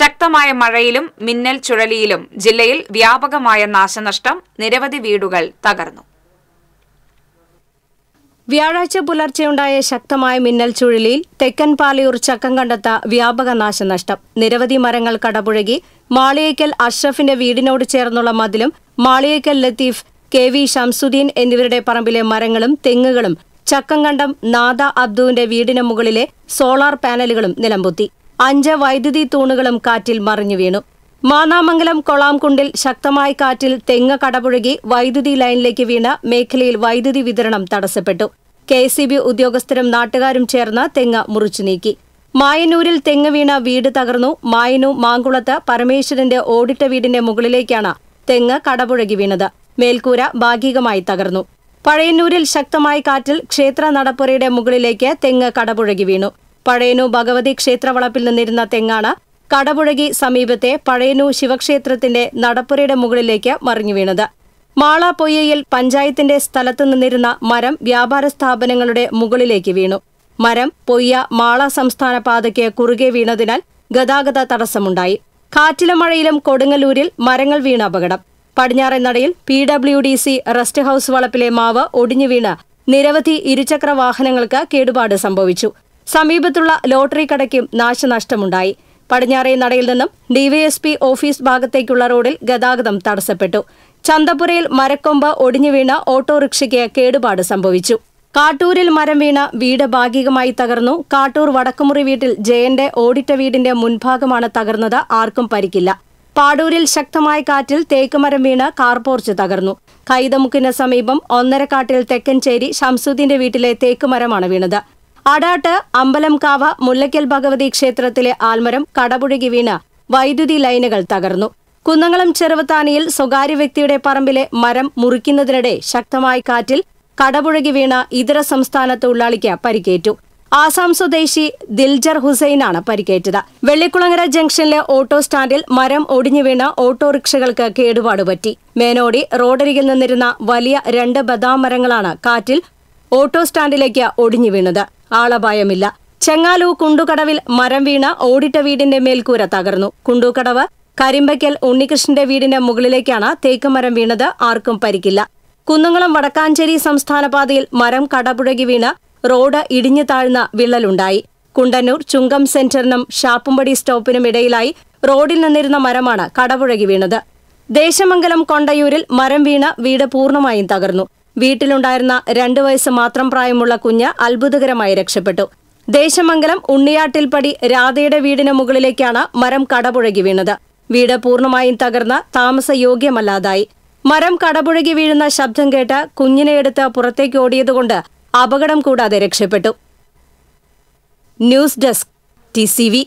ശക്തമായ മഴയിലും മിന്നൽ ചുഴലിയിലും ജില്ലയിൽ വ്യാപകമായ നാശനഷ്ടം നിരവധി വീടുകൾ തകർന്നു വ്യാഴാഴ്ച പുലർച്ചെയുണ്ടായ ശക്തമായ മിന്നൽ ചുഴലിയിൽ തെക്കൻ പാലയൂർ ചക്കം കണ്ടെത്ത വ്യാപക നാശനഷ്ടം നിരവധി മരങ്ങൾ കടപുഴകി മാളിയേക്കൽ അഷ്റഫിന്റെ വീടിനോട് ചേർന്നുള്ള മതിലും മാളിയേക്കൽ ലത്തീഫ് കെ വി ഷംസുദ്ദീൻ എന്നിവരുടെ പറമ്പിലെ മരങ്ങളും തെങ്ങുകളും ചക്കംകണ്ടം നാദ അബ്ദുവിന്റെ വീടിന് മുകളിലെ സോളാർ പാനലുകളും നിലംപൊത്തി അഞ്ച് വൈദ്യുതി തൂണുകളും കാറ്റിൽ മറിഞ്ഞു വീണു മാനാമംഗലം കൊളാംകുണ്ടിൽ ശക്തമായ കാറ്റിൽ തെങ്ങ് കടപുഴകി വൈദ്യുതി ലൈനിലേക്ക് വീണ മേഖലയിൽ വൈദ്യുതി വിതരണം തടസ്സപ്പെട്ടു കെ ഉദ്യോഗസ്ഥരും നാട്ടുകാരും ചേർന്ന് തെങ്ങ് മുറിച്ചു നീക്കി മായനൂരിൽ തെങ്ങ് വീണ വീട് തകർന്നു മായനൂ മാങ്കുളത്ത് പരമേശ്വരന്റെ ഓടിട്ട വീടിന്റെ മുകളിലേക്കാണ് തെങ്ങ് കടപുഴകി വീണത് മേൽക്കൂര ഭാഗികമായി തകർന്നു പഴയന്നൂരിൽ ശക്തമായ കാറ്റിൽ ക്ഷേത്ര നടപ്പുരയുടെ മുകളിലേക്ക് തെങ്ങ് കടപുഴകി വീണു പഴയനൂ ഭഗവതി ക്ഷേത്രവളപ്പിൽ നിന്നിരുന്ന തെങ്ങാണ് കടപുഴകി സമീപത്തെ പഴയനൂ ശിവക്ഷേത്രത്തിന്റെ നടപ്പുരയുടെ മുകളിലേക്ക് മറിഞ്ഞു വീണത് മാള പൊയ്യയിൽ പഞ്ചായത്തിന്റെ സ്ഥലത്തു നിന്നിരുന്ന മരം വ്യാപാര സ്ഥാപനങ്ങളുടെ മുകളിലേക്ക് വീണു മരം പൊയ്യ മാള സംസ്ഥാന പാതയ്ക്ക് കുറുകെ വീണതിനാൽ ഗതാഗത തടസ്സമുണ്ടായി കാറ്റിലും മഴയിലും കൊടുങ്ങല്ലൂരിൽ മരങ്ങൾ വീണ അപകടം പടിഞ്ഞാറൻ നടയിൽ P W D C rest house വളപ്പിലെ മാവ് ഒടിഞ്ഞു വീണ് നിരവധി ഇരുചക്ര വാഹനങ്ങൾക്ക് കേടുപാട് സംഭവിച്ചു സമീപത്തുള്ള ലോട്ടറി കടയ്ക്കും നാശനഷ്ടമുണ്ടായി പടിഞ്ഞാറേ നടയിൽ നിന്നും ഡിവൈഎസ്പി ഓഫീസ് ഭാഗത്തേക്കുള്ള റോഡിൽ ഗതാഗതം തടസ്സപ്പെട്ടു ചന്തപുരയിൽ മരക്കൊമ്പ് ഒടിഞ്ഞു വീണ ഓട്ടോറിക്ഷയ്ക്ക് കേടുപാട് സംഭവിച്ചു കാട്ടൂരിൽ മരം വീണ വീട് ഭാഗികമായി തകർന്നു കാട്ടൂർ വടക്കുമുറി വീട്ടിൽ ജയന്റെ ഓടിറ്റ വീടിന്റെ മുൻഭാഗമാണ് തകർന്നത് ആർക്കും പരിക്കില്ല പാടൂരിൽ ശക്തമായ കാറ്റിൽ തേക്കുമരം വീണ് കാർപോർച്ച് തകർന്നു കൈതമുക്കിന് സമീപം ഒന്നരക്കാട്ടിൽ തെക്കൻചേരി ഷംസുദ്ദീന്റെ വീട്ടിലെ തേക്കുമരമാണ് വീണത് അടാട്ട് അമ്പലംകാവ് മുല്ലയ്ക്കൽ ഭഗവതി ക്ഷേത്രത്തിലെ ആൽമരം കടപുഴകി വീണ് വൈദ്യുതി ലൈനുകൾ തകർന്നു കുന്നംകുളം ചെറുവത്താനിയിൽ സ്വകാര്യ വ്യക്തിയുടെ പറമ്പിലെ മരം മുറിക്കുന്നതിനിടെ ശക്തമായ കാറ്റിൽ കടപുഴകി വീണ ഇതര സംസ്ഥാന തൊഴിലാളിക്ക് പരിക്കേറ്റു ആസാം സ്വദേശി ദിൽജർ ഹുസൈനാണ് പരിക്കേറ്റത് വെള്ളിക്കുളങ്ങര ജംഗ്ഷനിലെ ഓട്ടോ സ്റ്റാൻഡിൽ മരം ഒടിഞ്ഞു വീണ ഓട്ടോറിക്ഷകൾക്ക് കേടുപാട് പറ്റി മേനോടി റോഡരികിൽ നിന്നിരുന്ന വലിയ രണ്ട് ബദാം മരങ്ങളാണ് കാറ്റിൽ ഓട്ടോ സ്റ്റാൻഡിലേക്ക് ഒടിഞ്ഞു വീണത് ആളപായമില്ല ചെങ്ങാലു കുണ്ടുകടവിൽ മരം വീണ ഓടിട്ട വീടിന്റെ മേൽക്കൂര തകർന്നു കുണ്ടുകടവ് കരിമ്പയ്ക്കൽ ഉണ്ണികൃഷ്ണന്റെ വീടിന്റെ മുകളിലേക്കാണ് തേക്ക് മരം വീണത് ആർക്കും പരിക്കില്ല കുന്നംകുളം വടക്കാഞ്ചേരി സംസ്ഥാന പാതയിൽ മരം കടപുഴകി വീണ് റോഡ് ഇടിഞ്ഞു താഴ്ന്ന വിള്ളലുണ്ടായി കുണ്ടന്നൂർ ചുങ്കം സെന്ററിനും ഷാപ്പുംപടി സ്റ്റോപ്പിനും ഇടയിലായി റോഡിൽ നിന്നിരുന്ന മരമാണ് കടപുഴകി വീണത് ദേശമംഗലം കൊണ്ടയൂരിൽ മരം വീണ വീട് പൂർണ്ണമായും തകർന്നു വീട്ടിലുണ്ടായിരുന്ന രണ്ടു വയസ്സ് മാത്രം പ്രായമുള്ള കുഞ്ഞ് അത്ഭുതകരമായി രക്ഷപ്പെട്ടു ദേശമംഗലം ഉണ്ണിയാട്ടിൽപ്പടി രാധയുടെ വീടിന് മുകളിലേക്കാണ് മരം കടപുഴകി വീണത് വീട് പൂർണ്ണമായും തകർന്ന് താമസയോഗ്യമല്ലാതായി മരം കടപുഴകി വീഴുന്ന ശബ്ദം കേട്ട് കുഞ്ഞിനെ എടുത്ത് പുറത്തേക്ക് ഓടിയതുകൊണ്ട് അപകടം കൂടാതെ രക്ഷപ്പെട്ടു ന്യൂസ് ഡെസ്ക് ടി